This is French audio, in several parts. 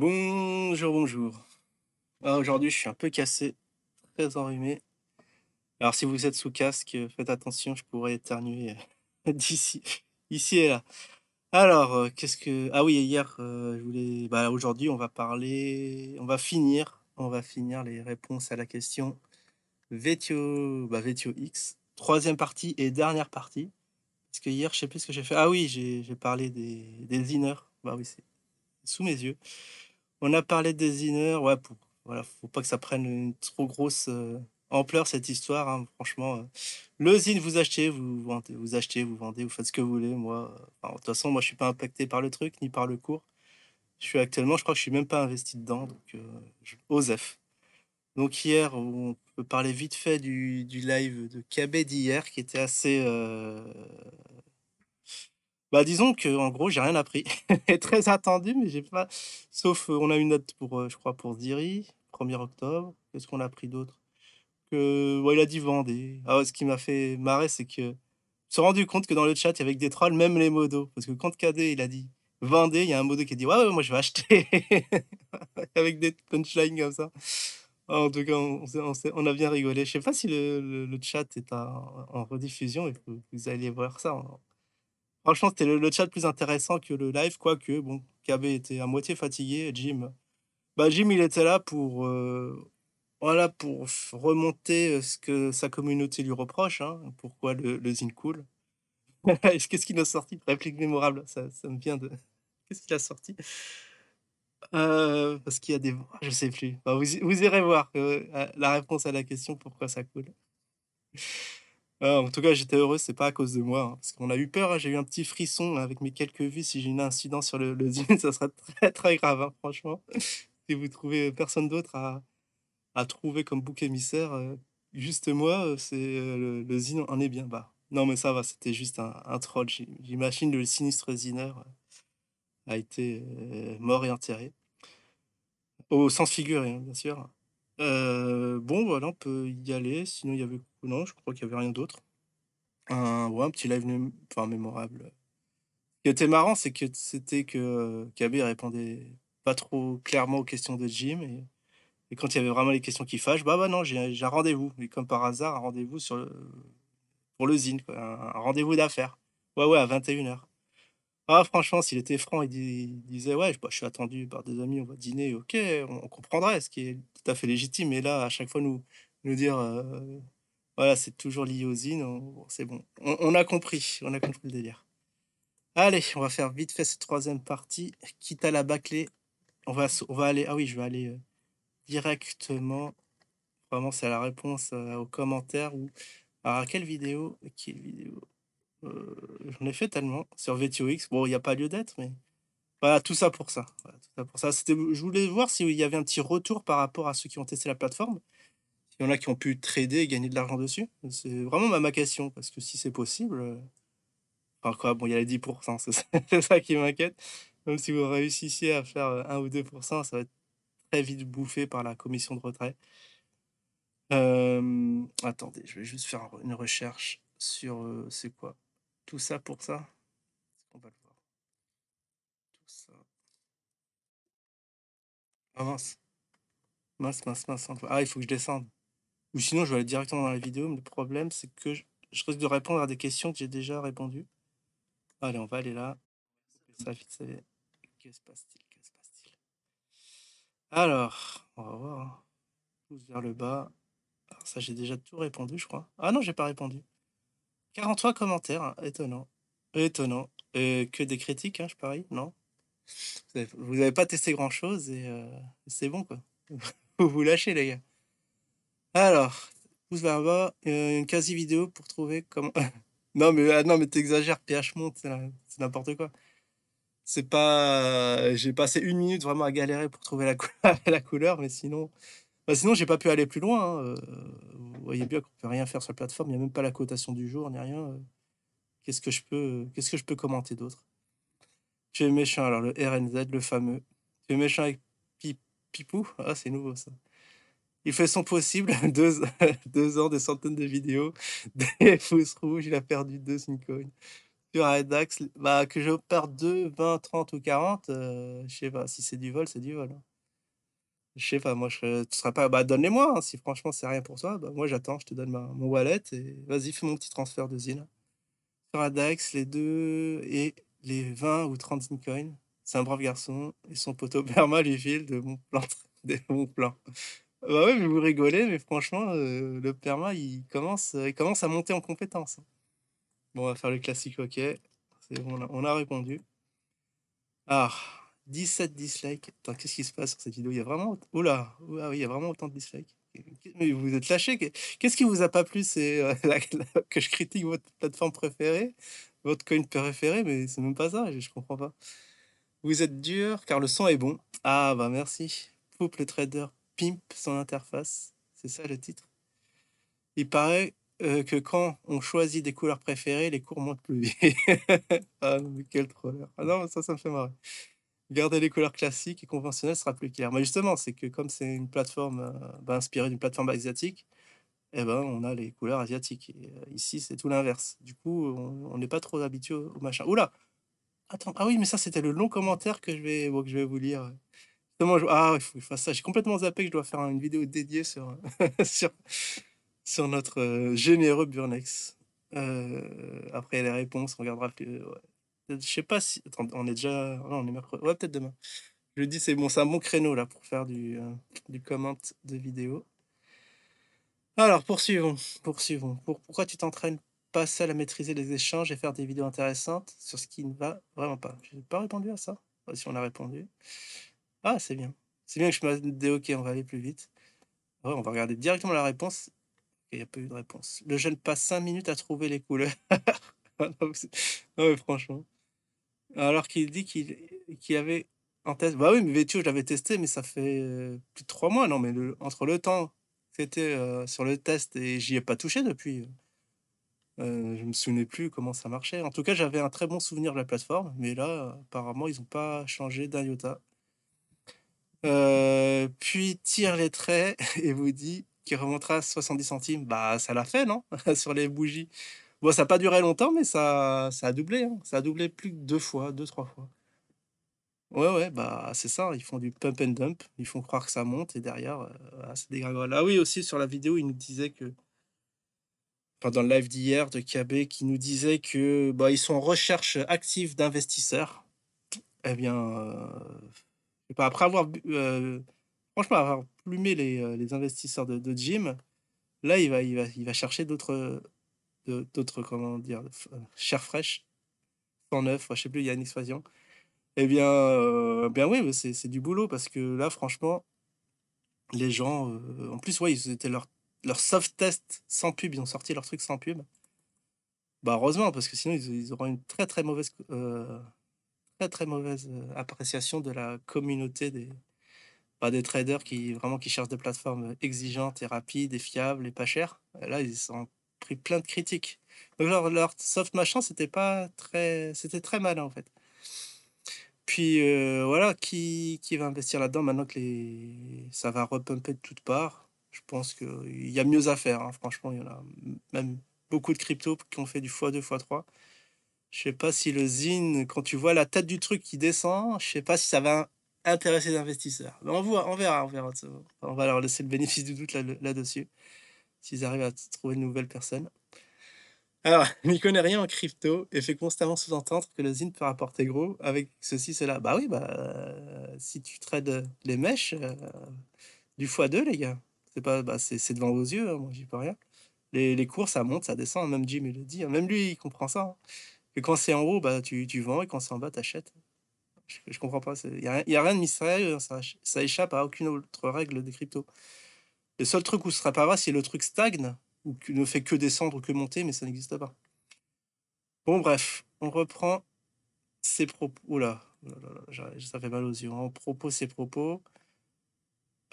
Bonjour, bonjour. Ah, aujourd'hui, je suis un peu cassé, très enrhumé. Alors, si vous êtes sous casque, faites attention, je pourrais éternuer euh, d'ici, ici et là. Alors, euh, qu'est-ce que Ah oui, hier, euh, je voulais. Bah, aujourd'hui, on va parler, on va finir, on va finir les réponses à la question Vetio, bah, X, troisième partie et dernière partie. Parce que hier, je sais plus ce que j'ai fait. Ah oui, j'ai parlé des, des inners. Bah oui, c'est sous mes yeux. On a parlé des zineurs, ouais, pour, voilà, faut pas que ça prenne une trop grosse euh, ampleur cette histoire, hein. franchement. Euh, le zine, vous achetez, vous vendez, vous achetez, vous vendez, vous faites ce que vous voulez. Moi, euh, de toute façon, moi, je suis pas impacté par le truc ni par le cours. Je suis actuellement, je crois que je suis même pas investi dedans, donc euh, Osef. Donc hier, on peut parler vite fait du, du live de KB d'hier, qui était assez bah, disons que en gros, j'ai rien appris. Très attendu, mais j'ai pas. Sauf, euh, on a une note pour, euh, je crois, pour Ziri, 1er octobre. Qu'est-ce qu'on a appris d'autre Que, il a dit Vendée. Ah, ce qui m'a fait marrer, c'est que je me suis rendu compte que dans le chat, il y avait des trolls, même les modos. Parce que quand KD, il a dit Vendée, il y a un modo qui a dit Ouais, ouais moi je vais acheter. Avec des punchlines comme ça. en tout cas, on, on, a bien rigolé. Je sais pas si le, le, chat est en rediffusion et que vous, vous allez voir ça. Franchement, c'était le, chat plus intéressant que le live, quoique, bon, KB était à moitié fatigué, Jim. Bah, Jim, il était là pour, euh, voilà, pour remonter euh, ce que sa communauté lui reproche, hein, pourquoi le, le zine cool. Qu'est-ce qu'il a sorti Réplique mémorable, ça, ça me vient de. Qu'est-ce qu'il a sorti euh, Parce qu'il y a des. Je sais plus. Bah, vous, vous, irez voir la réponse à la question pourquoi ça coule. Ah, en tout cas, j'étais heureux, c'est pas à cause de moi. Hein, parce qu'on a eu peur, hein, j'ai eu un petit frisson avec mes quelques vues. Si j'ai une incident sur le, zine, ça sera très très grave, hein, franchement. Si vous trouvez euh, personne d'autre à, trouver comme bouc émissaire, euh, juste moi, euh, c'est le, zine en est bien bas. Non, mais ça va, c'était juste un, troll. J'imagine le sinistre zineur a été mort et enterré. Au sens figuré, bien sûr. Euh, bon voilà, bah, on peut y aller. Sinon, il y avait non, je crois qu'il y avait rien d'autre. Un ouais, un petit live enfin mémorable, qui était marrant, c'est que c'était que, euh, kb répondait pas trop clairement aux questions de Jim et et quand il y avait vraiment les questions qui fâchent: «Bah bah non, j'ai un rendez-vous» et comme par hasard, un rendez-vous sur le pour l'usine un rendez-vous d'affaires. Ouais, ouais, à 21h Ah franchement, s'il était franc, il disait: «Ouais, bah, je suis attendu par des amis, on va dîner». OK, on comprendrait ce qui est fait légitime. Et là, à chaque fois, nous, nous dire voilà, c'est toujours lié aux c'est bon. On, a compris, on a compris le délire. Allez, on va faire vite fait cette troisième partie, quitte à la bâclée On va, on va aller, ah oui, je vais aller directement, vraiment, c'est la réponse aux commentaires ou à quelle vidéo Quelle vidéo J'en ai fait tellement sur VTOX. Bon, il n'y a pas lieu d'être, mais voilà, tout ça pour ça. pour ça. je voulais voir s'il y avait un petit retour par rapport à ceux qui ont testé la plateforme. Il y en a qui ont pu trader et gagner de l'argent dessus. C'est vraiment ma, question, parce que si c'est possible. Euh, enfin, quoi, bon, il y a les 10%, c'est ça, qui m'inquiète. Même si vous réussissiez à faire 1 ou 2%, ça va être très vite bouffé par la commission de retrait. Euh, attendez, je vais juste faire une recherche sur euh, c'est quoi tout ça pour ça. Ah, mince. Mince, mince, mince. Ah, il faut que je descende. Ou sinon, je vais aller directement dans la vidéo. Mais le problème, c'est que je, risque de répondre à des questions que j'ai déjà répondu. Allez, on va aller là. Que se passe-t-il Que se passe-t-il Alors, on va voir. Hein. vers le bas. ça, j'ai déjà tout répondu, je crois. Ah non, j'ai pas répondu. 43 commentaires, hein. étonnant. Étonnant. et que des critiques, hein, je parie, non vous n'avez pas testé grand-chose et euh, c'est bon, quoi. vous vous lâchez, les gars. Alors, vous vers bas, une euh, quasi-vidéo pour trouver comment... non, mais, ah, non, mais t'exagères, pH monte, c'est n'importe quoi. C'est pas... Euh, j'ai passé une minute vraiment à galérer pour trouver la, couleur, mais sinon... Bah, sinon, j'ai pas pu aller plus loin. Hein, vous voyez bien qu'on peut rien faire sur la plateforme, il n'y a même pas la cotation du jour, ni rien. Qu'est-ce que je peux, qu'est-ce que je peux commenter d'autre tu es méchant, alors le RNZ, le fameux. Tu es méchant avec Pipou Ah, c'est nouveau ça. Il fait son possible, deux, deux ans, des centaines de vidéos, des fausses rouges, il a perdu deux syncoins. Sur Adax bah, que je perds 2, 20, 30 ou 40, euh, je sais pas, si c'est du vol, c'est du vol. Hein. Je sais pas, moi, je tu seras pas. Bah, donne-les-moi. Hein, si franchement, c'est rien pour toi, bah, moi, j'attends. Je te donne ma, mon wallet et vas-y, fais mon petit transfert de Zine. Sur Adax, les deux. Et les 20 ou 30 zincoins, C'est un brave garçon et son poteau perma lui file de mon plan. De Bah ouais, mais vous rigolez, mais franchement, euh, le perma, il commence, il commence à monter en compétence. Hein. Bon, on va faire le classique, ok. bon, on a, répondu. Ah, 17 dislikes. Qu'est-ce qui se passe sur cette vidéo Il y a vraiment. Oula, ah oui, il y a vraiment autant de dislikes mais vous êtes lâché. Qu'est-ce qui vous a pas plu C'est euh, que je critique votre plateforme préférée, votre coin préféré, mais c'est même pas ça, je, comprends pas. Vous êtes dur car le son est bon. Ah bah merci. Poupe le trader pimp son interface. C'est ça le titre. Il paraît euh, que quand on choisit des couleurs préférées, les cours montent plus vite. Ah, ah non, mais quel troller. Ah non, ça, ça me fait marrer garder les couleurs classiques et conventionnelles sera plus clair. Mais justement, c'est que comme c'est une plateforme euh, bah, inspirée d'une plateforme asiatique, eh ben, on a les couleurs asiatiques. Euh, ici, c'est tout l'inverse. Du coup, on n'est pas trop habitué au, machin. Oula Attends, ah oui, mais ça, c'était le long commentaire que je vais, que je vais vous lire. Justement, je... Ah, il faut que je fasse ça. J'ai complètement zappé que je dois faire une vidéo dédiée sur, sur, notre euh, généreux Burnex. après les réponses, on regardera plus. Je sais pas si. Attends, on est déjà. on est Ouais, peut-être demain. Je dis, c'est bon, c'est un bon créneau là pour faire du, euh, du comment de vidéo. Alors, poursuivons. Poursuivons. pourquoi tu t'entraînes pas seul à maîtriser les échanges et faire des vidéos intéressantes sur ce qui ne va vraiment pas Je n'ai pas répondu à ça. Bah, si on a répondu. Ah, c'est bien. C'est bien que je me dis, ok, on va aller plus vite. Ouais, on va regarder directement la réponse. Il n'y a pas eu de réponse. Le jeune passe 5 minutes à trouver les couleurs. Ah, non, mais franchement. Alors qu'il dit qu'il y avait un test. Bah oui, mais Vétio, je l'avais testé, mais ça fait euh, plus de trois mois. Non, mais entre le temps c'était euh, sur le test et j'y ai pas touché depuis. Euh, je me souvenais plus comment ça marchait. En tout cas, j'avais un très bon souvenir de la plateforme, mais là, apparemment, ils n'ont pas changé d'un iota. Euh, puis tire les traits et vous dit qu'il remontera à 70 centimes. Bah, ça l'a fait, non Sur les bougies. Bon, ça n'a pas duré longtemps, mais ça, ça a doublé. Hein. Ça a doublé plus que deux fois, deux, trois fois. Ouais, ouais, bah c'est ça. Ils font du pump and dump. Ils font croire que ça monte et derrière, euh, c'est dégringole. Ah oui, aussi sur la vidéo, il nous disait que. Pendant le live d'hier de KB, qui nous disait que bah, ils sont en recherche active d'investisseurs. Eh bien, euh, après avoir. Euh, franchement, avoir plumé les, euh, investisseurs de, Jim, là, il va, il va, il va chercher d'autres d'autres, comment dire, euh, chair fraîche, neuf, je sais plus, y a Eh bien, et euh, bien oui, c'est du boulot parce que là, franchement, les gens, euh, en plus, ouais, ils étaient leur, leur soft test sans pub, ils ont sorti leur truc sans pub. Bah, heureusement, parce que sinon, ils, auront une très très mauvaise, très très mauvaise appréciation de la communauté des, pas bah, des traders qui vraiment qui cherchent des plateformes exigeantes et rapides et fiables et pas chères. là, ils sont pris plein de critiques. Donc leur, soft machin, c'était pas très, c'était très mal en fait. Puis euh, voilà, qui, qui va investir là-dedans maintenant que les, ça va repumper de toutes parts Je pense qu'il y a mieux à faire. Hein. Franchement, il y en a même beaucoup de crypto qui ont fait du x2, x3. Je sais pas si le zine, quand tu vois la tête du truc qui descend, je sais pas si ça va intéresser les investisseurs. Mais on, voit, on verra, on verra. On va leur laisser le bénéfice du doute là-dessus. là dessus s'ils arrivent à trouver une nouvelle personne. Alors, il ne connaît rien en crypto et fait constamment sous-entendre que le zine peut rapporter gros avec ceci, cela. Bah oui, bah, euh, si tu trades les mèches, euh, du x2, les gars. C'est pas, bah, c'est, devant vos yeux, hein, moi, j'y peux rien. Les, cours, ça monte, ça descend. Hein, même Jim, il le dit. Hein. Même lui, il comprend ça. Hein. quand c'est en haut, bah, tu, tu vends et quand c'est en bas, achètes. Je, ne comprends pas. Il n'y a, rien de mystérieux. Ça, ça échappe à aucune autre règle des cryptos. Le seul truc où ce sera pas vrai, c'est le truc stagne, ou ne fait que descendre ou que monter, mais ça n'existe pas. Bon, bref, on reprend ses propos. Oula, ça fait mal aux yeux. Hein. propos, ses propos.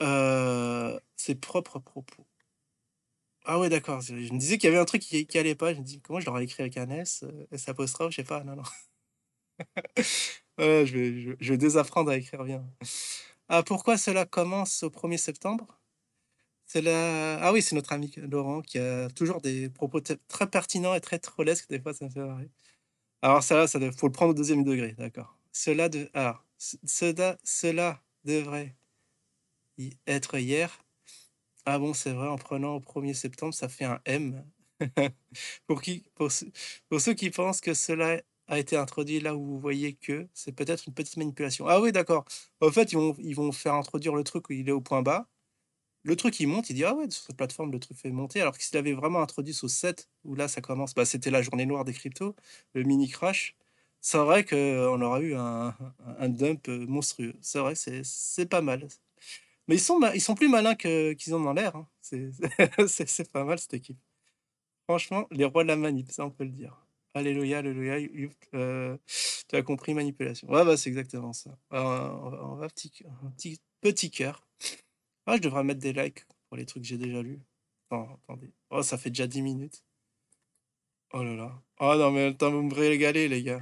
Euh, ses propres propos. Ah ouais, d'accord. Je me disais qu'il y avait un truc qui, qui pas. Je me dis, comment je l'aurais écrit avec un S euh, S apostrophe, je sais pas. Non, non. je, vais, je, désapprendre à écrire bien. Ah, pourquoi cela commence au 1er septembre ah oui, c'est notre ami Laurent qui a toujours des propos très pertinents et très trollesques. Des fois, ça me fait marrer. Alors, ça, ça faut le prendre au deuxième degré, d'accord. Cela, de... ah, cela, cela devrait y être hier. Ah bon, c'est vrai, en prenant au 1er septembre, ça fait un M. pour, qui, pour, ceux qui pensent que cela a été introduit là où vous voyez que, c'est peut-être une petite manipulation. Ah oui, d'accord. En fait, ils vont, ils vont faire introduire le truc où il est au point bas le truc il monte, il dit ah ouais, sur cette plateforme le truc fait monter. Alors que s'il avait vraiment introduit ce 7, où là ça commence, bah, c'était la journée noire des cryptos, le mini crash, c'est vrai qu'on euh, aura eu un, dump euh, monstrueux. C'est vrai, c'est pas mal. Mais ils sont, ils sont plus malins qu'ils ont dans l'air. Hein. C'est pas mal cette équipe. Franchement, les rois de la manip, ça on peut le dire. Alléluia, alléluia. Euh, tu as compris manipulation. Ouais, bah, c'est exactement ça. on va, petit, un petit, petit cœur. Ah, je devrais mettre des likes pour les trucs que j'ai déjà lus. attendez. Oh, ça fait déjà 10 minutes. Oh là là. Oh non, mais le temps vous me régalez, les gars.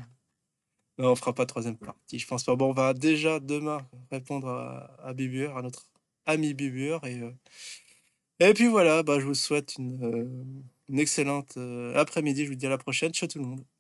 Non, on fera pas troisième partie, je pense pas. Bon, on va déjà demain répondre à, à à notre ami Bibur. Et, euh, et puis voilà, bah, je vous souhaite une, euh, excellente euh, après-midi. Je vous dis à la prochaine. Ciao tout le monde.